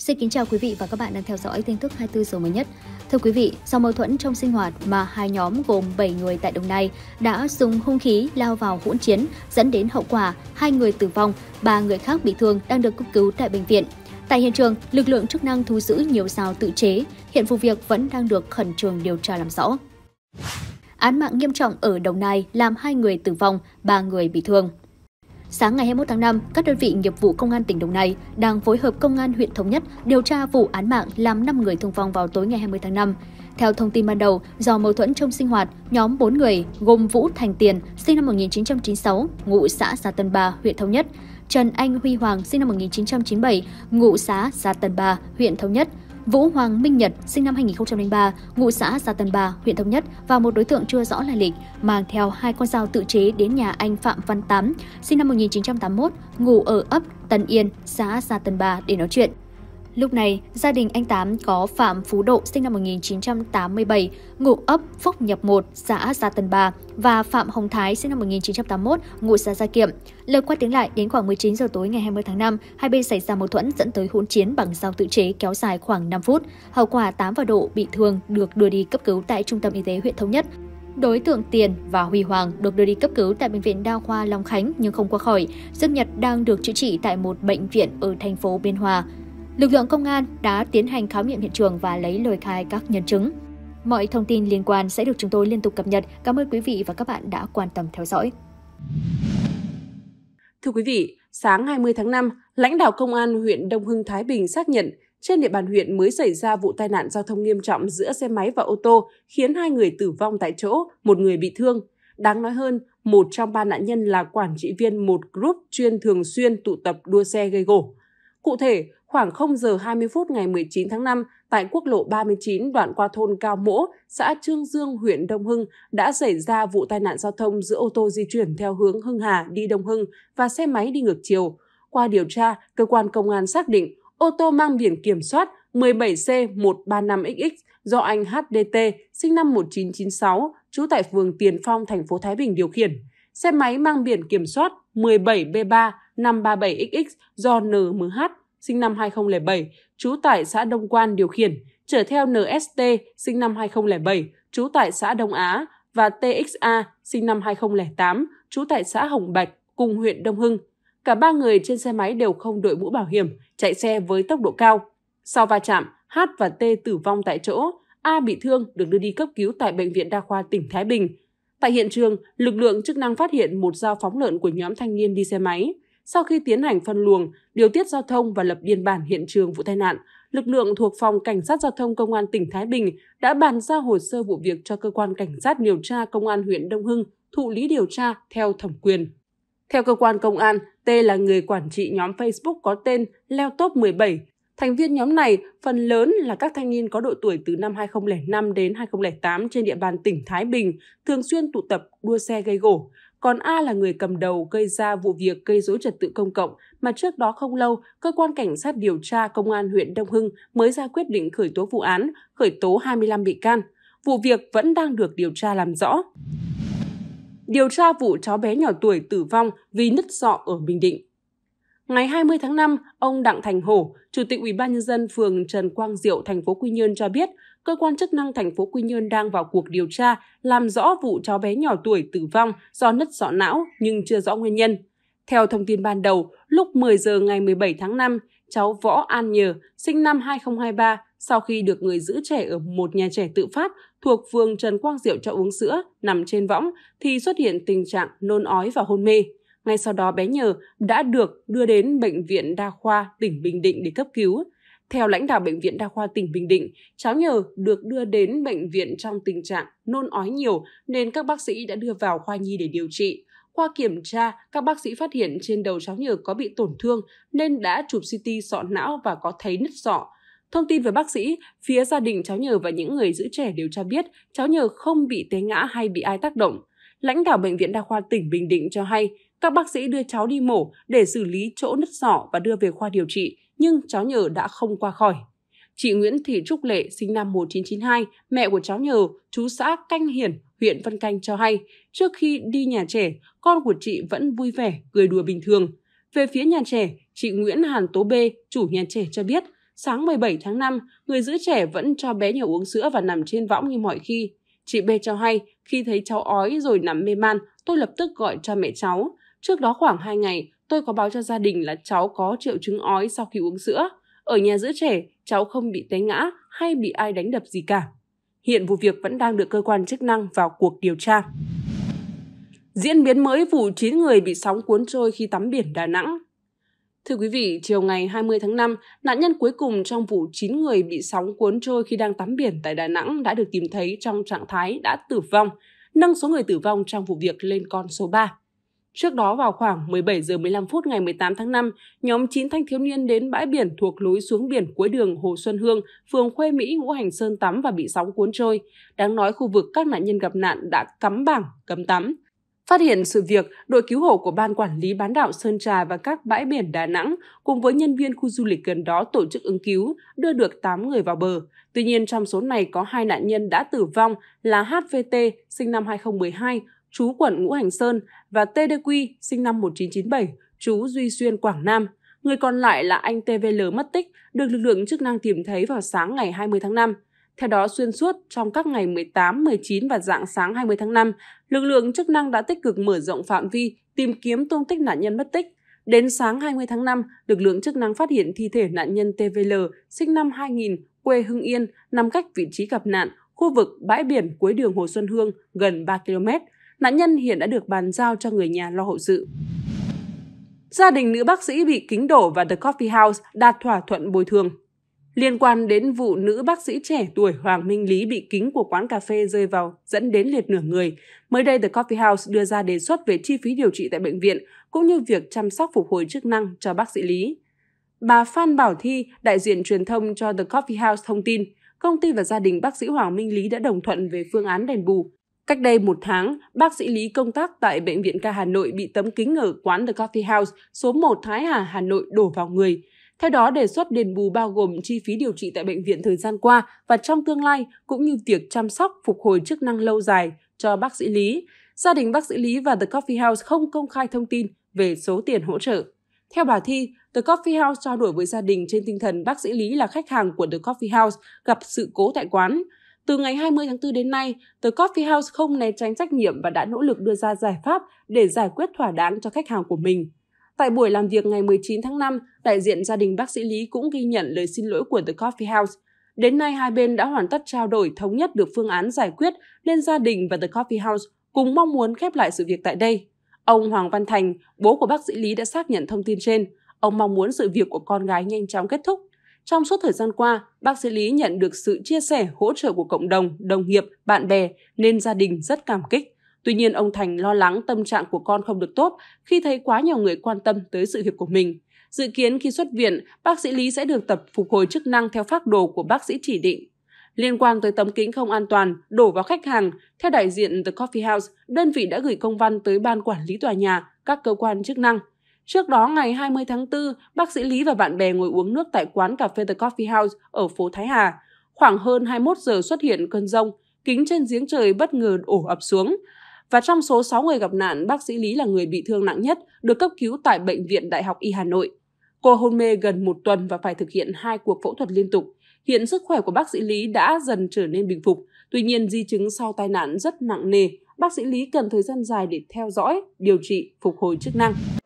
Xin kính chào quý vị và các bạn đang theo dõi tin tức 24 giờ mới nhất. Thưa quý vị, sau mâu thuẫn trong sinh hoạt mà hai nhóm gồm 7 người tại Đồng Nai đã dùng hung khí lao vào hỗn chiến dẫn đến hậu quả hai người tử vong, ba người khác bị thương đang được cấp cứu tại bệnh viện. Tại hiện trường, lực lượng chức năng thu giữ nhiều dao tự chế. Hiện vụ việc vẫn đang được khẩn trương điều tra làm rõ. Án mạng nghiêm trọng ở Đồng Nai làm hai người tử vong, ba người bị thương. Sáng ngày 21 tháng 5, các đơn vị nghiệp vụ Công an tỉnh Đồng Nai đang phối hợp Công an huyện Thống Nhất điều tra vụ án mạng làm 5 người thương vong vào tối ngày 20 tháng 5. Theo thông tin ban đầu, do mâu thuẫn trong sinh hoạt, nhóm 4 người gồm Vũ Thành Tiền, sinh năm 1996, ngụ xã Sa Tân Ba, huyện Thống Nhất, Trần Anh Huy Hoàng, sinh năm 1997, ngụ xã Sa Tân Ba, huyện Thống Nhất, Vũ Hoàng Minh Nhật, sinh năm 2003, ngụ xã Gia Tân Ba, huyện Thống Nhất và một đối tượng chưa rõ lai lịch mang theo hai con dao tự chế đến nhà anh Phạm Văn Tám, sinh năm 1981, ngụ ở ấp Tân Yên, xã Gia Tân Ba để nói chuyện. Lúc này, gia đình anh Tám có Phạm Phú Độ sinh năm 1987, ngụ ấp Phúc Nhập 1, xã Gia Tân bà và Phạm Hồng Thái sinh năm 1981, ngụ xã Gia Kiệm. Lời qua tiếng lại đến khoảng 19 giờ tối ngày 20 tháng 5, hai bên xảy ra mâu thuẫn dẫn tới hỗn chiến bằng dao tự chế kéo dài khoảng 5 phút. Hậu quả Tám và Độ bị thương được đưa đi cấp cứu tại trung tâm y tế huyện Thống Nhất. Đối tượng Tiền và Huy Hoàng được đưa đi cấp cứu tại Bệnh viện Đa khoa Long Khánh nhưng không qua khỏi. Dương Nhật đang được chữa trị tại một bệnh viện ở thành phố Biên Hòa. Lực lượng công an đã tiến hành khám nghiệm hiện trường và lấy lời khai các nhân chứng. Mọi thông tin liên quan sẽ được chúng tôi liên tục cập nhật. Cảm ơn quý vị và các bạn đã quan tâm theo dõi. Thưa quý vị, sáng 20 tháng 5, lãnh đạo công an huyện Đông Hưng Thái Bình xác nhận trên địa bàn huyện mới xảy ra vụ tai nạn giao thông nghiêm trọng giữa xe máy và ô tô, khiến hai người tử vong tại chỗ, một người bị thương. Đáng nói hơn, một trong ba nạn nhân là quản trị viên một group chuyên thường xuyên tụ tập đua xe gây gổ. Cụ thể, khoảng 0 giờ 20 phút ngày 19 tháng 5, tại quốc lộ 39 đoạn qua thôn Cao Mỗ, xã Trương Dương, huyện Đông Hưng đã xảy ra vụ tai nạn giao thông giữa ô tô di chuyển theo hướng Hưng Hà đi Đông Hưng và xe máy đi ngược chiều. Qua điều tra, cơ quan công an xác định ô tô mang biển kiểm soát 17C135XX do anh HDT, sinh năm 1996, trú tại phường Tiền Phong, thành phố Thái Bình điều khiển. Xe máy mang biển kiểm soát 17B3 537XX do NMH, sinh năm 2007, trú tại xã Đông Quan điều khiển, chở theo NST, sinh năm 2007, trú tại xã Đông Á và TXA, sinh năm 2008, trú tại xã Hồng Bạch, cùng huyện Đông Hưng. Cả ba người trên xe máy đều không đội mũ bảo hiểm, chạy xe với tốc độ cao. Sau va chạm, H và T tử vong tại chỗ, A bị thương được đưa đi cấp cứu tại Bệnh viện Đa khoa tỉnh Thái Bình. Tại hiện trường, lực lượng chức năng phát hiện một dao phóng lợn của nhóm thanh niên đi xe máy. Sau khi tiến hành phân luồng, điều tiết giao thông và lập biên bản hiện trường vụ tai nạn, lực lượng thuộc phòng cảnh sát giao thông công an tỉnh Thái Bình đã bàn giao hồ sơ vụ việc cho cơ quan cảnh sát điều tra công an huyện Đông Hưng thụ lý điều tra theo thẩm quyền. Theo cơ quan công an, T là người quản trị nhóm Facebook có tên Leo Top 17. Thành viên nhóm này phần lớn là các thanh niên có độ tuổi từ năm 2005 đến 2008 trên địa bàn tỉnh Thái Bình, thường xuyên tụ tập đua xe gây gổ còn A là người cầm đầu gây ra vụ việc gây dối trật tự công cộng mà trước đó không lâu, cơ quan cảnh sát điều tra công an huyện Đông Hưng mới ra quyết định khởi tố vụ án, khởi tố 25 bị can. Vụ việc vẫn đang được điều tra làm rõ. Điều tra vụ cháu bé nhỏ tuổi tử vong vì nứt sọ ở Bình Định. Ngày 20 tháng 5, ông Đặng Thành Hổ, Chủ tịch Ủy ban nhân dân phường Trần Quang Diệu, thành phố Quy Nhơn cho biết, cơ quan chức năng thành phố Quy Nhơn đang vào cuộc điều tra, làm rõ vụ cháu bé nhỏ tuổi tử vong do nứt sọ não nhưng chưa rõ nguyên nhân. Theo thông tin ban đầu, lúc 10 giờ ngày 17 tháng 5, cháu Võ An Nhờ, sinh năm 2023, sau khi được người giữ trẻ ở một nhà trẻ tự phát thuộc phường Trần Quang Diệu cho uống sữa, nằm trên võng, thì xuất hiện tình trạng nôn ói và hôn mê. Ngay sau đó bé Nhờ đã được đưa đến Bệnh viện Đa khoa tỉnh Bình Định để cấp cứu. Theo lãnh đạo Bệnh viện Đa khoa tỉnh Bình Định, cháu nhờ được đưa đến bệnh viện trong tình trạng nôn ói nhiều nên các bác sĩ đã đưa vào khoa nhi để điều trị. Qua kiểm tra, các bác sĩ phát hiện trên đầu cháu nhờ có bị tổn thương nên đã chụp CT sọ não và có thấy nứt sọ. Thông tin về bác sĩ, phía gia đình cháu nhờ và những người giữ trẻ đều cho biết cháu nhờ không bị té ngã hay bị ai tác động. Lãnh đạo Bệnh viện Đa khoa tỉnh Bình Định cho hay, các bác sĩ đưa cháu đi mổ để xử lý chỗ nứt sọ và đưa về khoa điều trị nhưng cháu nhờ đã không qua khỏi. Chị Nguyễn Thị Trúc Lệ, sinh năm 1992, mẹ của cháu nhờ, chú xã Canh Hiển, huyện Văn Canh cho hay, trước khi đi nhà trẻ, con của chị vẫn vui vẻ, cười đùa bình thường. Về phía nhà trẻ, chị Nguyễn Hàn Tố B, chủ nhà trẻ cho biết, sáng 17 tháng 5, người giữ trẻ vẫn cho bé nhiều uống sữa và nằm trên võng như mọi khi. Chị B cho hay, khi thấy cháu ói rồi nằm mê man, tôi lập tức gọi cho mẹ cháu. Trước đó khoảng 2 ngày, tôi có báo cho gia đình là cháu có triệu chứng ói sau khi uống sữa. Ở nhà giữ trẻ, cháu không bị té ngã hay bị ai đánh đập gì cả. Hiện vụ việc vẫn đang được cơ quan chức năng vào cuộc điều tra. Diễn biến mới vụ 9 người bị sóng cuốn trôi khi tắm biển Đà Nẵng. Thưa quý vị, chiều ngày 20 tháng 5, nạn nhân cuối cùng trong vụ 9 người bị sóng cuốn trôi khi đang tắm biển tại Đà Nẵng đã được tìm thấy trong trạng thái đã tử vong, nâng số người tử vong trong vụ việc lên con số 3. Trước đó vào khoảng 17 giờ 15 phút ngày 18 tháng 5, nhóm 9 thanh thiếu niên đến bãi biển thuộc lối xuống biển cuối đường Hồ Xuân Hương, phường Khuê Mỹ, Ngũ Hành Sơn tắm và bị sóng cuốn trôi. Đáng nói khu vực các nạn nhân gặp nạn đã cắm bảng, cấm tắm. Phát hiện sự việc, đội cứu hộ của Ban Quản lý Bán đảo Sơn Trà và các bãi biển Đà Nẵng cùng với nhân viên khu du lịch gần đó tổ chức ứng cứu, đưa được 8 người vào bờ. Tuy nhiên, trong số này có hai nạn nhân đã tử vong là HVT, sinh năm 2012, chú quận Ngũ Hành Sơn và TDQ sinh năm 1997, chú Duy Xuyên, Quảng Nam. Người còn lại là anh TVL mất tích, được lực lượng chức năng tìm thấy vào sáng ngày 20 tháng 5. Theo đó, xuyên suốt trong các ngày 18, 19 và dạng sáng 20 tháng 5, lực lượng chức năng đã tích cực mở rộng phạm vi tìm kiếm tung tích nạn nhân mất tích. Đến sáng 20 tháng 5, lực lượng chức năng phát hiện thi thể nạn nhân TVL sinh năm 2000, quê Hưng Yên, nằm cách vị trí gặp nạn, khu vực bãi biển cuối đường Hồ Xuân Hương gần 3 km, Nạn nhân hiện đã được bàn giao cho người nhà lo hậu sự. Gia đình nữ bác sĩ bị kính đổ và The Coffee House đạt thỏa thuận bồi thường. Liên quan đến vụ nữ bác sĩ trẻ tuổi Hoàng Minh Lý bị kính của quán cà phê rơi vào dẫn đến liệt nửa người, mới đây The Coffee House đưa ra đề xuất về chi phí điều trị tại bệnh viện cũng như việc chăm sóc phục hồi chức năng cho bác sĩ Lý. Bà Phan Bảo Thi, đại diện truyền thông cho The Coffee House thông tin, công ty và gia đình bác sĩ Hoàng Minh Lý đã đồng thuận về phương án đền bù, Cách đây một tháng, bác sĩ Lý công tác tại Bệnh viện ca Hà Nội bị tấm kính ở quán The Coffee House số 1 Thái Hà, Hà Nội đổ vào người. Theo đó, đề xuất đền bù bao gồm chi phí điều trị tại bệnh viện thời gian qua và trong tương lai, cũng như việc chăm sóc, phục hồi chức năng lâu dài cho bác sĩ Lý. Gia đình bác sĩ Lý và The Coffee House không công khai thông tin về số tiền hỗ trợ. Theo bà Thi, The Coffee House trao đổi với gia đình trên tinh thần bác sĩ Lý là khách hàng của The Coffee House gặp sự cố tại quán. Từ ngày 20 tháng 4 đến nay, The Coffee House không né tránh trách nhiệm và đã nỗ lực đưa ra giải pháp để giải quyết thỏa đáng cho khách hàng của mình. Tại buổi làm việc ngày 19 tháng 5, đại diện gia đình bác sĩ Lý cũng ghi nhận lời xin lỗi của The Coffee House. Đến nay, hai bên đã hoàn tất trao đổi thống nhất được phương án giải quyết nên gia đình và The Coffee House cùng mong muốn khép lại sự việc tại đây. Ông Hoàng Văn Thành, bố của bác sĩ Lý đã xác nhận thông tin trên. Ông mong muốn sự việc của con gái nhanh chóng kết thúc trong suốt thời gian qua, bác sĩ Lý nhận được sự chia sẻ, hỗ trợ của cộng đồng, đồng nghiệp, bạn bè nên gia đình rất cảm kích. Tuy nhiên, ông Thành lo lắng tâm trạng của con không được tốt khi thấy quá nhiều người quan tâm tới sự việc của mình. Dự kiến khi xuất viện, bác sĩ Lý sẽ được tập phục hồi chức năng theo phác đồ của bác sĩ chỉ định. Liên quan tới tấm kính không an toàn đổ vào khách hàng, theo đại diện The Coffee House, đơn vị đã gửi công văn tới ban quản lý tòa nhà, các cơ quan chức năng Trước đó, ngày 20 tháng 4, bác sĩ Lý và bạn bè ngồi uống nước tại quán cà phê The Coffee House ở phố Thái Hà. Khoảng hơn 21 giờ xuất hiện cơn rông, kính trên giếng trời bất ngờ ổ ập xuống. Và trong số 6 người gặp nạn, bác sĩ Lý là người bị thương nặng nhất, được cấp cứu tại Bệnh viện Đại học Y Hà Nội. Cô hôn mê gần một tuần và phải thực hiện hai cuộc phẫu thuật liên tục. Hiện sức khỏe của bác sĩ Lý đã dần trở nên bình phục. Tuy nhiên, di chứng sau tai nạn rất nặng nề. Bác sĩ Lý cần thời gian dài để theo dõi, điều trị, phục hồi chức năng.